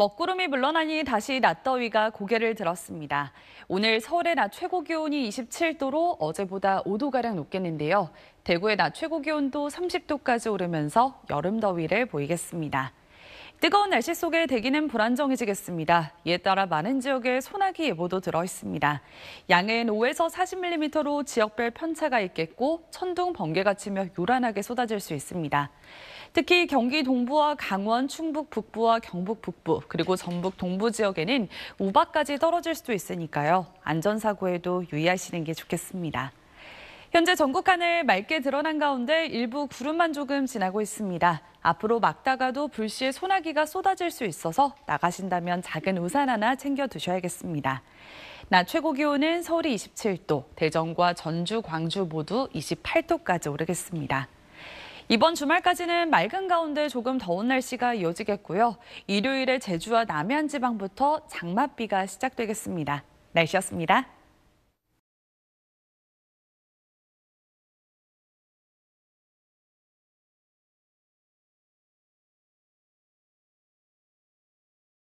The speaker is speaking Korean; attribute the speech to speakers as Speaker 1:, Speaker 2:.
Speaker 1: 먹구름이 물러나니 다시 낮더위가 고개를 들었습니다. 오늘 서울의 낮 최고 기온이 27도로 어제보다 5도가량 높겠는데요. 대구의 낮 최고 기온도 30도까지 오르면서 여름 더위를 보이겠습니다. 뜨거운 날씨 속에 대기는 불안정해지겠습니다. 이에 따라 많은 지역에 소나기 예보도 들어 있습니다. 양은 5에서 40mm로 지역별 편차가 있겠고 천둥, 번개가 치며 요란하게 쏟아질 수 있습니다. 특히 경기 동부와 강원, 충북 북부와 경북 북부, 그리고 전북 동부 지역에는 우박까지 떨어질 수도 있으니까요. 안전사고에도 유의하시는 게 좋겠습니다. 현재 전국 하늘 맑게 드러난 가운데 일부 구름만 조금 지나고 있습니다. 앞으로 막다가도 불시에 소나기가 쏟아질 수 있어서 나가신다면 작은 우산 하나 챙겨 두셔야겠습니다. 낮 최고 기온은 서울이 27도, 대전과 전주, 광주 모두 28도까지 오르겠습니다. 이번 주말까지는 맑은 가운데 조금 더운 날씨가 이어지겠고요. 일요일에 제주와 남해안 지방부터 장맛비가 시작되겠습니다. 날씨였습니다.